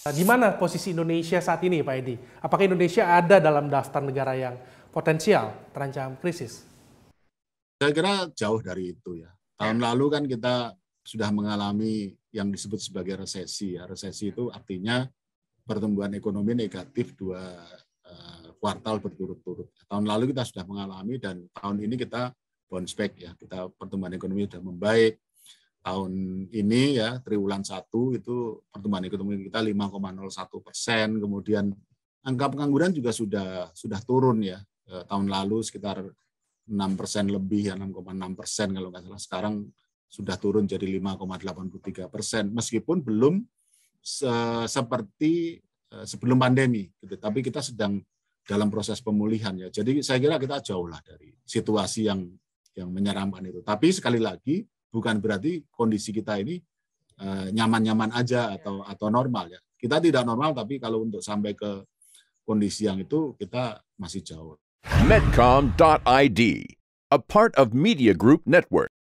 Nah, di mana posisi Indonesia saat ini Pak Edi? Apakah Indonesia ada dalam daftar negara yang potensial terancam krisis? Saya kira jauh dari itu ya. Tahun ya. lalu kan kita sudah mengalami yang disebut sebagai resesi. Ya. Resesi itu artinya pertumbuhan ekonomi negatif dua eh, kuartal berturut-turut. Tahun lalu kita sudah mengalami dan tahun ini kita bounce back ya. Kita pertumbuhan ekonomi sudah membaik, tahun ini ya triwulan satu itu pertumbuhan ekonomi kita 5,01 persen kemudian angka pengangguran juga sudah sudah turun ya eh, tahun lalu sekitar 6 persen lebih ya 6,6 persen kalau nggak salah sekarang sudah turun jadi 5,83 persen meskipun belum se seperti eh, sebelum pandemi gitu tapi kita sedang dalam proses pemulihan ya jadi saya kira kita jauh lah dari situasi yang yang menyeramkan itu tapi sekali lagi bukan berarti kondisi kita ini eh, nyaman-nyaman aja iya. atau atau normal ya. Kita tidak normal tapi kalau untuk sampai ke kondisi yang itu kita masih jauh. Medcom.id, a part of Media Group Network.